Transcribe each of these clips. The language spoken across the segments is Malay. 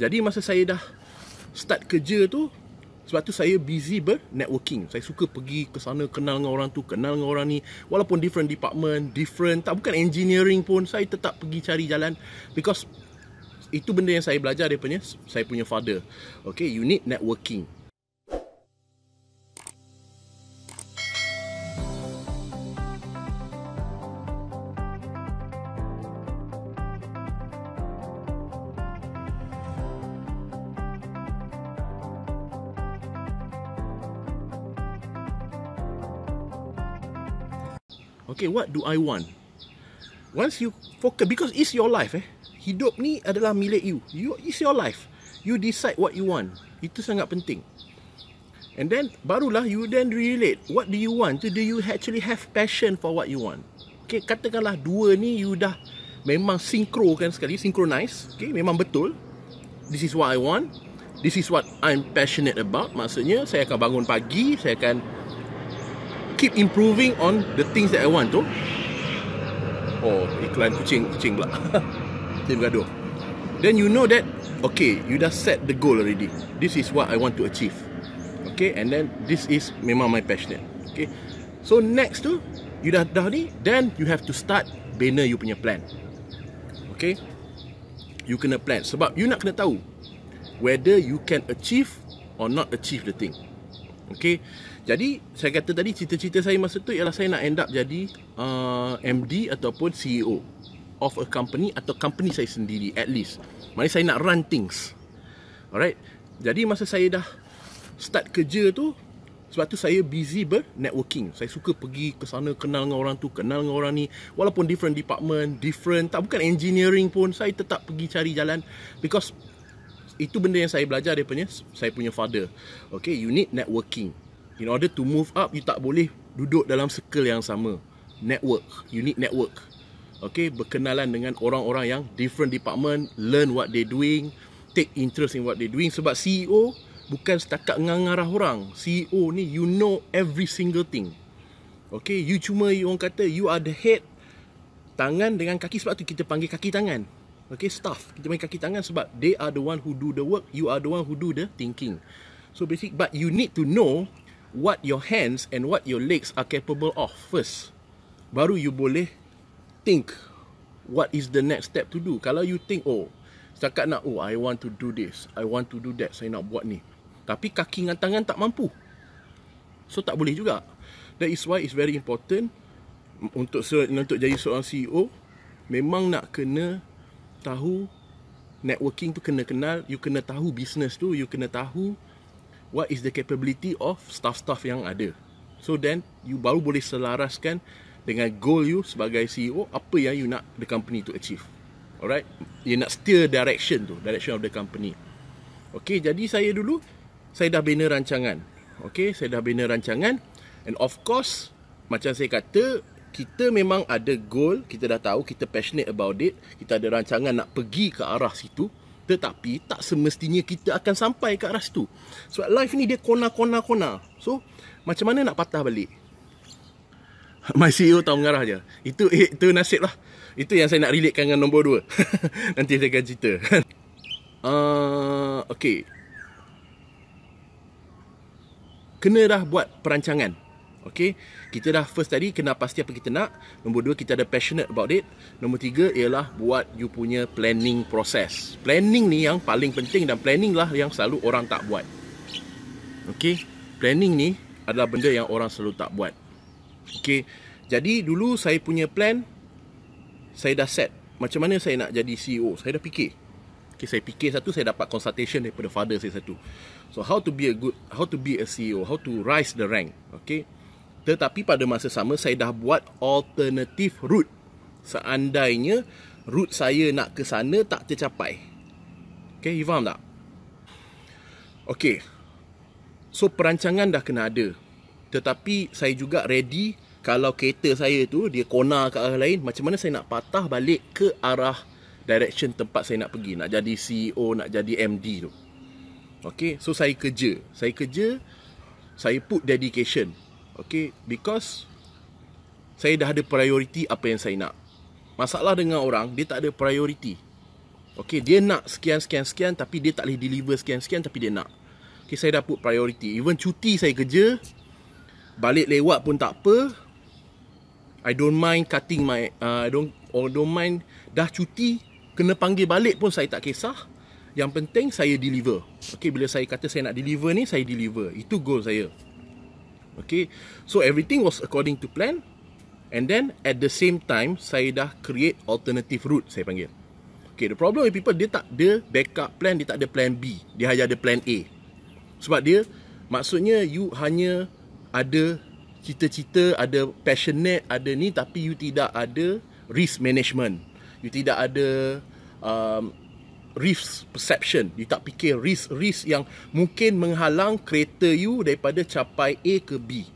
Jadi masa saya dah start kerja tu sebab tu saya busy ber networking. Saya suka pergi ke sana kenal dengan orang tu, kenal dengan orang ni. Walaupun different department, different tak bukan engineering pun saya tetap pergi cari jalan because itu benda yang saya belajar daripada saya punya father. Okay, you need networking. Okay, what do I want? Once you focus, because it's your life eh. Hidup ni adalah milik you. you. It's your life. You decide what you want. Itu sangat penting. And then, barulah you then relate. What do you want? Do you actually have passion for what you want? Okay, katakanlah dua ni you dah memang sinkro kan sekali. Synchronize. Okay, memang betul. This is what I want. This is what I'm passionate about. Maksudnya, saya akan bangun pagi. Saya akan keep improving on the things that I want tu Oh, iklan kucing, kucing pula Kucing bergaduh Then you know that Okay, you dah set the goal already This is what I want to achieve Okay, and then this is memang my passion Okay So next tu You dah dah ni Then you have to start Bina you punya plan Okay You kena plan Sebab you nak kena tahu Whether you can achieve Or not achieve the thing Okay jadi saya kata tadi cita-cita saya masa tu ialah saya nak end up jadi uh, MD ataupun CEO of a company atau company saya sendiri at least. Maksudnya saya nak run things. Alright. Jadi masa saya dah start kerja tu sebab tu saya busy ber networking. Saya suka pergi ke sana kenal dengan orang tu, kenal dengan orang ni. Walaupun different department, different tak bukan engineering pun saya tetap pergi cari jalan because itu benda yang saya belajar daripada saya punya father. Okay, you need networking. In order to move up, you tak boleh duduk dalam circle yang sama. Network. You need network. Okay, berkenalan dengan orang-orang yang different department, learn what they doing, take interest in what they doing. Sebab CEO bukan setakat ngarah orang. CEO ni, you know every single thing. Okay, you cuma orang kata you are the head tangan dengan kaki sebab tu kita panggil kaki tangan. Okay, staff. Kita panggil kaki tangan sebab they are the one who do the work, you are the one who do the thinking. So basic, but you need to know what your hands and what your legs are capable of first. Baru you boleh think what is the next step to do. Kalau you think, oh, cakap nak, oh, I want to do this, I want to do that, saya nak buat ni. Tapi kaki dengan tangan tak mampu. So, tak boleh juga. That is why it's very important untuk untuk jadi seorang CEO, memang nak kena tahu networking tu kena kenal, you kena tahu business tu, you kena tahu what is the capability of staff-staff yang ada. So then you baru boleh selaraskan dengan goal you sebagai CEO apa yang you nak the company to achieve. Alright? You nak steer direction tu, direction of the company. Okay, jadi saya dulu saya dah bina rancangan. Okay, saya dah bina rancangan and of course macam saya kata kita memang ada goal, kita dah tahu kita passionate about it, kita ada rancangan nak pergi ke arah situ. Tetapi tak semestinya kita akan sampai ke arah situ Sebab life ni dia kona-kona-kona So macam mana nak patah balik My CEO tahu mengarah je Itu, eh, itu nasib lah Itu yang saya nak relate dengan nombor dua. Nanti saya akan cerita uh, Okay Kena dah buat perancangan Okay Kita dah first tadi Kena pasti apa kita nak Nombor dua Kita ada passionate about it Nombor tiga Ialah buat You punya planning proses. Planning ni yang paling penting Dan planning lah Yang selalu orang tak buat Okay Planning ni Adalah benda yang orang selalu tak buat Okay Jadi dulu Saya punya plan Saya dah set Macam mana saya nak jadi CEO Saya dah fikir Okay saya fikir satu Saya dapat consultation Daripada father saya satu So how to be a good How to be a CEO How to rise the rank Okay tetapi pada masa sama saya dah buat alternative route. Seandainya route saya nak ke sana tak tercapai. Okay, you faham tak? Okay. So perancangan dah kena ada. Tetapi saya juga ready kalau kereta saya tu dia kona ke arah lain macam mana saya nak patah balik ke arah direction tempat saya nak pergi nak jadi CEO nak jadi MD tu Okay, so saya kerja saya kerja saya put dedication Okay Because Saya dah ada priority Apa yang saya nak Masalah dengan orang Dia tak ada priority Okay Dia nak sekian sekian sekian Tapi dia tak boleh deliver sekian sekian Tapi dia nak Okay saya dah put priority Even cuti saya kerja Balik lewat pun tak apa I don't mind cutting my uh, I don't or don't mind Dah cuti Kena panggil balik pun saya tak kisah Yang penting saya deliver Okay bila saya kata saya nak deliver ni Saya deliver Itu goal saya Okay, so everything was according to plan. And then at the same time, saya dah create alternative route, saya panggil. Okay, the problem with people, dia tak ada backup plan, dia tak ada plan B. Dia hanya ada plan A. Sebab dia, maksudnya you hanya ada cita-cita, ada passionate, ada ni, tapi you tidak ada risk management. You tidak ada um, risk perception you tak fikir risk-risk yang mungkin menghalang kereta you daripada capai A ke B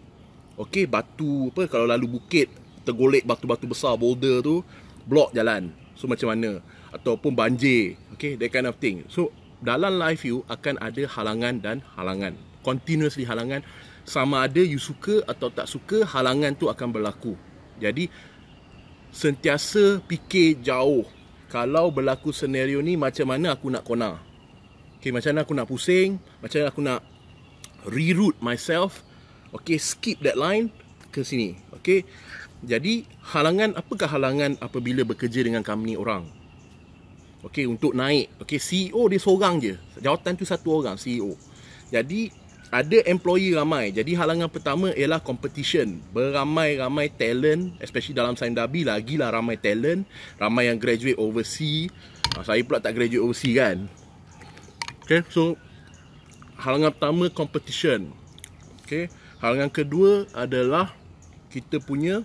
Okay, batu apa kalau lalu bukit tergolek batu-batu besar boulder tu blok jalan so macam mana ataupun banjir Okay, that kind of thing so dalam life you akan ada halangan dan halangan continuously halangan sama ada you suka atau tak suka halangan tu akan berlaku jadi sentiasa fikir jauh kalau berlaku senario ni macam mana aku nak kona okay, macam mana aku nak pusing macam mana aku nak reroute myself okay, skip that line ke sini okay. jadi halangan apakah halangan apabila bekerja dengan company orang okay, untuk naik okay, CEO dia seorang je jawatan tu satu orang CEO jadi ada employee ramai jadi halangan pertama ialah competition beramai-ramai talent especially dalam sign dabi lagi lah ramai talent ramai yang graduate overseas ah, saya pula tak graduate overseas kan okay so halangan pertama competition okay halangan kedua adalah kita punya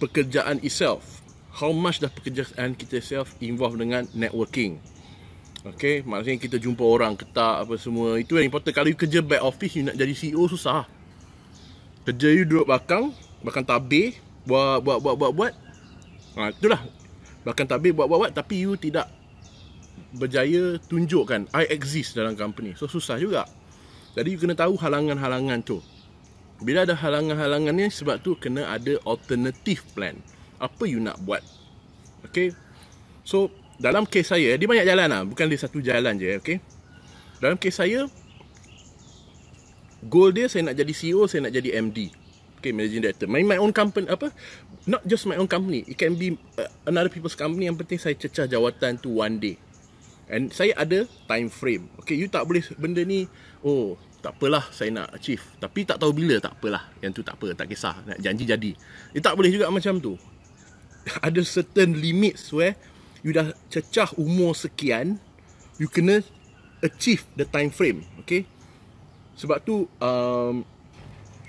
pekerjaan itself how much dah pekerjaan kita self involved dengan networking Okay, maksudnya kita jumpa orang ketak apa semua Itu yang important Kalau you kerja back office, you nak jadi CEO susah Kerja you duduk belakang Belakang tabir Buat, buat, buat, buat, buat ha, Itulah Belakang tabir, buat, buat, buat Tapi you tidak berjaya tunjukkan I exist dalam company So susah juga Jadi you kena tahu halangan-halangan tu Bila ada halangan-halangan ni Sebab tu kena ada alternative plan Apa you nak buat Okay So dalam kes saya dia banyak jalan lah bukan dia satu jalan je okey dalam kes saya goal dia saya nak jadi CEO saya nak jadi MD okey managing director my, my own company apa not just my own company it can be uh, another people's company yang penting saya cecah jawatan tu one day and saya ada time frame okey you tak boleh benda ni oh tak apalah saya nak achieve tapi tak tahu bila tak apalah yang tu tak apa tak kisah nak janji jadi dia tak boleh juga macam tu ada certain limits where you dah cecah umur sekian you kena achieve the time frame okay sebab tu um,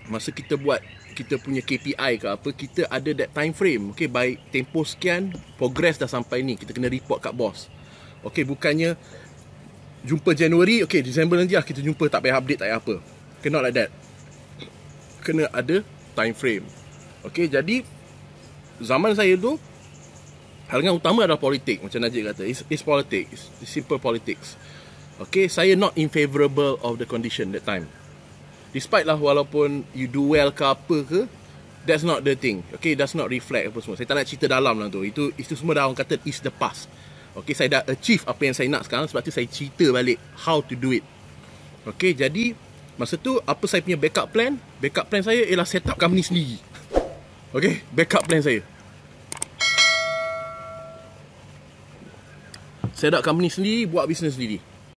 masa kita buat kita punya KPI ke apa kita ada that time frame okay by tempoh sekian progress dah sampai ni kita kena report kat boss okay bukannya jumpa Januari okay Disember nanti lah kita jumpa tak payah update tak payah apa cannot like that kena ada time frame okay jadi zaman saya tu Halangan utama adalah politik Macam Najib kata It's, it's politics it's simple politics Okay Saya not in favourable of the condition that time Despite lah walaupun You do well ke apa ke That's not the thing Okay That's not reflect apa semua Saya tak nak cerita dalam lah tu Itu itu semua dah orang kata is the past Okay Saya dah achieve apa yang saya nak sekarang Sebab tu saya cerita balik How to do it Okay Jadi Masa tu Apa saya punya backup plan Backup plan saya Ialah set up company sendiri Okay Backup plan saya set up company sendiri, buat bisnes sendiri.